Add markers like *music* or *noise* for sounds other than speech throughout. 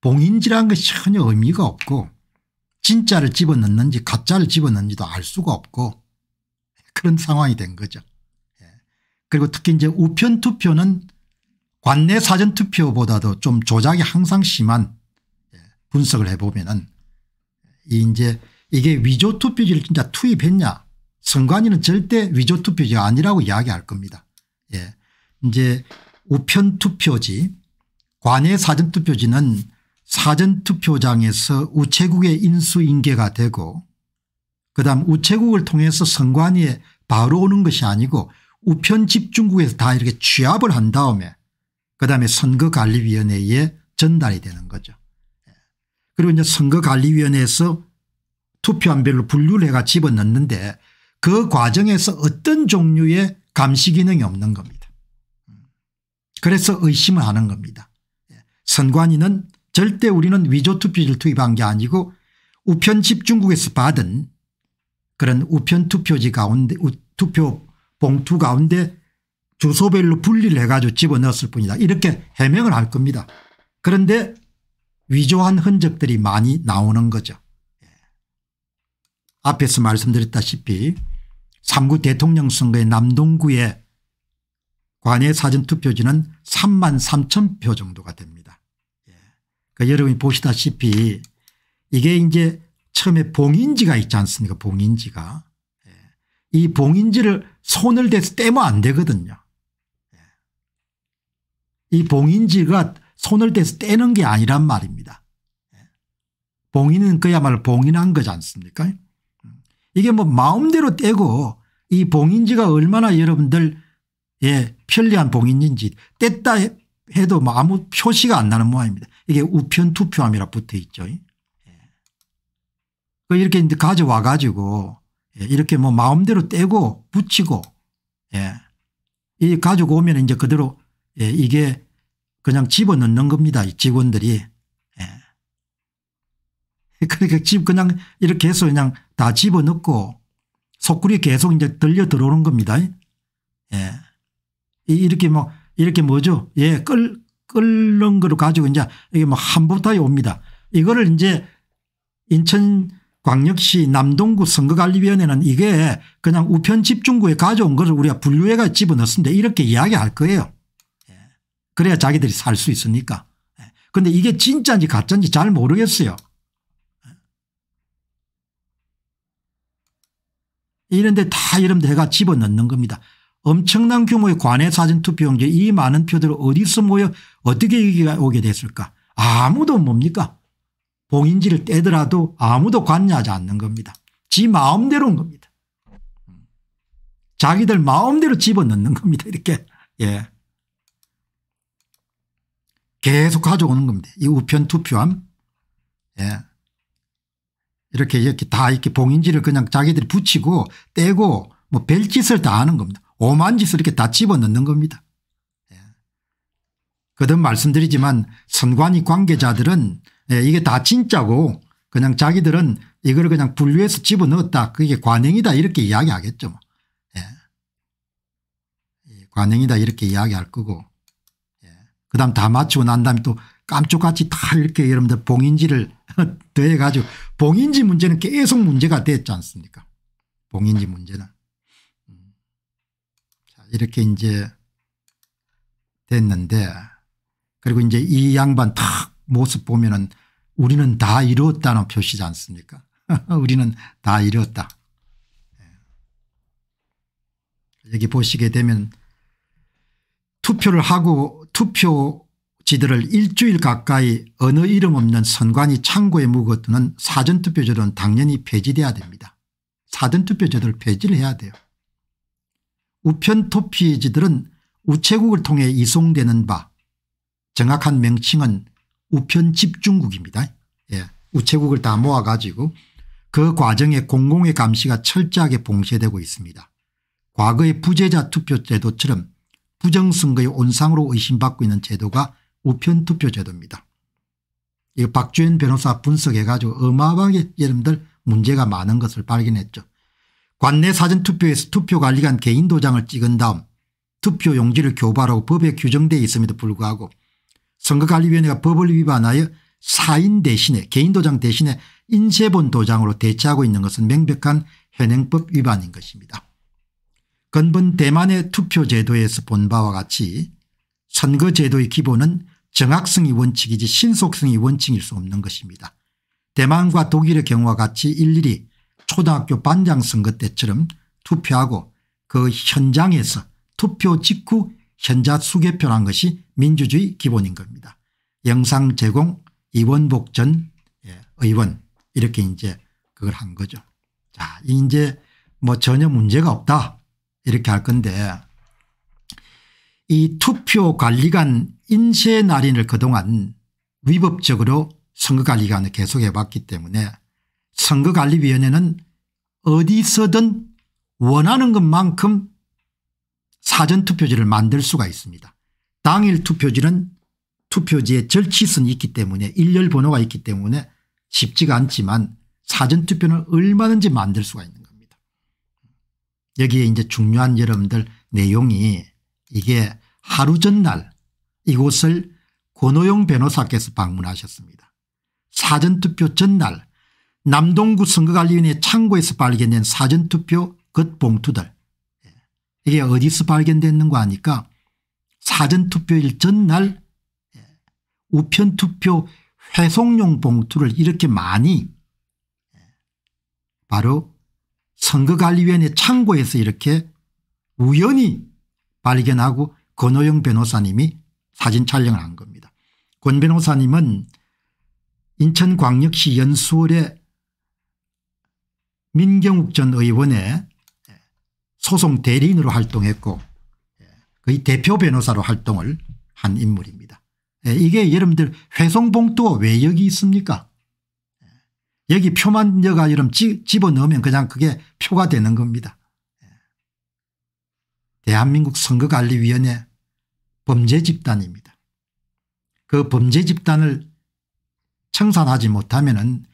봉인지라는 것이 전혀 의미가 없고 진짜를 집어넣는지 가짜를 집어넣는지도 알 수가 없고 그런 상황이 된 거죠. 예. 그리고 특히 이제 우편 투표는 관내 사전 투표보다도 좀 조작이 항상 심한 예, 분석을 해보면은 이제 이게 위조 투표지를 진짜 투입했냐 선관위는 절대 위조 투표지가 아니라고 이야기할 겁니다. 예. 이제 우편 투표지 관외 사전 투표지는 사전투표장에서 우체국의 인수인계가 되고 그다음 우체국을 통해서 선관위에 바로 오는 것이 아니고 우편집중국에서 다 이렇게 취합을 한 다음에 그다음에 선거관리위원회에 전달이 되는 거죠. 예. 그리고 이제 선거관리위원회에서 투표한 별로 분류를 해가 집어넣는데 그 과정에서 어떤 종류의 감시 기능이 없는 겁니다. 음. 그래서 의심을 하는 겁니다. 예. 선관위는 절대 우리는 위조투표지를 투입한 게 아니고 우편집 중국에서 받은 그런 우편투표지 가운데 투표 봉투 가운데 주소별로 분리를 해가지고 집어넣었을 뿐이다 이렇게 해명을 할 겁니다. 그런데 위조한 흔적들이 많이 나오는 거죠. 예. 앞에서 말씀드렸다시피 3구 대통령 선거의 남동구의 관외 사전투표지는 3만 3천 표 정도가 됩니다. 그러니까 여러분이 보시다시피 이게 이제 처음에 봉인지가 있지 않습니까 봉인지가. 예. 이 봉인지를 손을 대서 떼면 안 되거든요. 예. 이 봉인지가 손을 대서 떼는 게 아니란 말입니다. 예. 봉인은 그야말로 봉인한 거지 않습니까 음. 이게 뭐 마음대로 떼고 이 봉인지가 얼마나 여러분들 예 편리한 봉인인지 뗐다 해도 뭐 아무 표시가 안 나는 모양입니다. 이게 우편 투표함이라 붙어 있죠. 예. 그 이렇게 이제 가져와 가지고 예, 이렇게 뭐 마음대로 떼고 붙이고 예. 이 가지고 오면 이제 그대로 예. 이게 그냥 집어넣는 겁니다. 이 직원들이. 예. *laughs* 그러니까 집 그냥 이렇게 해서 그냥 다 집어넣고 속구리 계속 이제 들려 들어오는 겁니다. 예. 이렇게 뭐 이렇게 뭐죠? 예, 끌, 끓는 거로 가지고 이제 이게 뭐 한복타에 옵니다. 이거를 이제 인천 광역시 남동구 선거관리위원회는 이게 그냥 우편 집중구에 가져온 것을 우리가 분류해가 집어넣습니다. 이렇게 이야기할 거예요. 예. 그래야 자기들이 살 수 있으니까. 그런데 예. 이게 진짜인지 가짜인지 잘 모르겠어요. 예. 이런데 다 이런 데가 집어넣는 겁니다. 엄청난 규모의 관외 사전투표용지 이 많은 표들을 어디서 모여 어떻게 여기가 오게 됐을까 아무도 뭡니까 봉인지를 떼더라도 아무도 관여하지 않는 겁니다. 지 마음대로인 겁니다. 자기들 마음대로 집어넣는 겁니다. 이렇게 예. 계속 가져오는 겁니다. 이 우편 투표함 예. 이렇게 이렇게 다 이렇게 봉인지를 그냥 자기들이 붙이고 떼고 뭐 별짓을 다 하는 겁니다. 오만 짓을 이렇게 다 집어넣는 겁니다. 예. 그든 말씀드리지만 선관위 관계자들은 예, 이게 다 진짜고 그냥 자기들은 이걸 그냥 분류해서 집어넣었다. 그게 관행이다 이렇게 이야기하겠죠. 뭐. 예. 관행이다 이렇게 이야기할 거고 예. 그다음 다 맞추고 난 다음에 또 깜쪽같이 다 이렇게 여러분들 봉인지를 *laughs* 더해가지고 봉인지 문제는 계속 문제가 됐지 않습니까 봉인지 문제는 이렇게 이제 됐는데 그리고 이제 이 양반 탁 모습 보면은 우리는 다 이뤘다는 표시지 않습니까? *laughs* 우리는 다 이뤘다. 예. 여기 보시게 되면 투표를 하고 투표지들을 일주일 가까이 어느 이름 없는 선관위 창고에 묵어두는 사전투표제는 당연히 폐지돼야 됩니다. 사전투표제를 폐지를 해야 돼요. 우편토피지들은 우체국을 통해 이송되는 바 정확한 명칭은 우편집중국입니다. 예. 우체국을 다 모아가지고 그 과정에 공공의 감시가 철저하게 봉쇄되고 있습니다. 과거의 부재자 투표 제도처럼 부정선거의 온상으로 의심받고 있는 제도가 우편투표 제도입니다. 이 박주현 변호사 분석해가지고 어마어마하게 여러분들 문제가 많은 것을 발견했죠. 관내 사전투표에서 투표관리관 개인도장을 찍은 다음 투표용지를 교발하고 법에 규정되어 있음에도 불구하고 선거관리위원회가 법을 위반하여 사인 대신에 개인도장 대신에 인쇄본 도장으로 대체하고 있는 것은 명백한 현행법 위반인 것입니다. 근본 대만의 투표제도에서 본 바와 같이 선거제도의 기본은 정확성이 원칙이지 신속성이 원칙일 수 없는 것입니다. 대만과 독일의 경우와 같이 일일이 초등학교 반장 선거 때처럼 투표하고 그 현장에서 투표 직후 현자 수개표란 것이 민주주의 기본인 겁니다. 영상 제공 이원복 전 예, 의원 이렇게 이제 그걸 한 거죠. 자 이제 뭐 전혀 문제가 없다 이렇게 할 건데 이 투표관리관 인쇄 날인을 그동안 위법적으로 선거관리관을 계속해 봤기 때문에 선거관리위원회는 어디서든 원하는 것만큼 사전투표지를 만들 수가 있습니다. 당일 투표지는 투표지에 절취선이 있기 때문에 일렬 번호가 있기 때문에 쉽지가 않지만 사전투표는 얼마든지 만들 수가 있는 겁니다. 여기에 이제 중요한 여러분들 내용이 이게 하루 전날 이곳을 권호용 변호사께서 방문하셨습니다. 사전투표 전날 남동구 선거관리위원회 창고에서 발견된 사전투표 겉봉투들 이게 어디서 발견됐는가 하니까 사전투표일 전날 예, 우편투표 회송용 봉투를 이렇게 많이 예, 바로 선거관리위원회 창고에서 이렇게 우연히 발견하고 권호영 변호사님이 사진 촬영을 한 겁니다. 권 변호사님은 인천광역시 연수월에 민경욱 전 의원의 소송 대리인으로 활동했고 거의 대표 변호사로 활동을 한 인물입니다. 예, 이게 여러분들 회송봉투 왜 여기 있습니까 예, 여기 표만 여가 집어넣으면 그냥 그게 표가 되는 겁니다. 예, 대한민국 선거관리위원회 범죄 집단입니다. 그 범죄 집단을 청산하지 못하면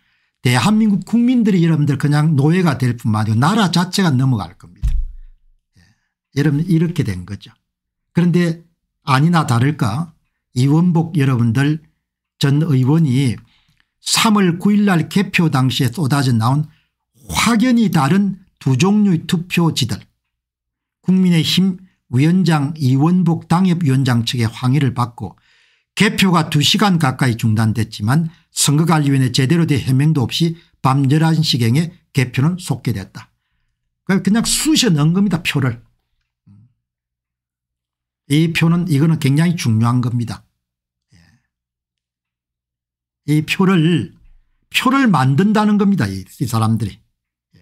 대한민국 국민들이 여러분들 그냥 노예가 될 뿐만 아니고 나라 자체가 넘어갈 겁니다. 예. 여러분 이렇게 된 거죠. 그런데 아니나 다를까 이원복 여러분들 전 의원이 3월 9일 날 개표 당시에 쏟아져 나온 확연히 다른 두 종류의 투표지들 국민의힘 위원장 이원복 당협위원장 측의 항의를 받고 개표가 2시간 가까이 중단됐지만 선거관리위원회 제대로 된 해명도 없이 밤 11시경에 개표는 속게 됐다. 그러니까 그냥 수시 넣은 겁니다 표를. 이 표는 이거는 굉장히 중요한 겁니다. 예. 이 표를 표를 만든다는 겁니다. 이, 이 사람들이. 예.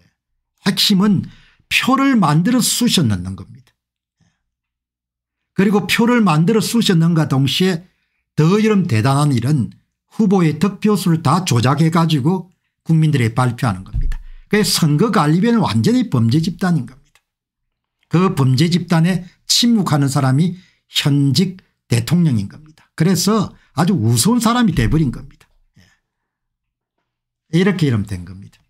핵심은 표를 만들어 쑤셔 넣는 겁니다. 예. 그리고 표를 만들어 쑤셔 넣는가 동시에 더 이런 대단한 일은 후보의 득표수를 다 조작해 가지고 국민들에 발표하는 겁니다. 그 선거관리비는 완전히 범죄 집단인 겁니다. 그 범죄 집단에 침묵하는 사람이 현직 대통령인 겁니다. 그래서 아주 우스운 사람이 돼버린 겁니다. 예. 이렇게 이름 된 겁니다.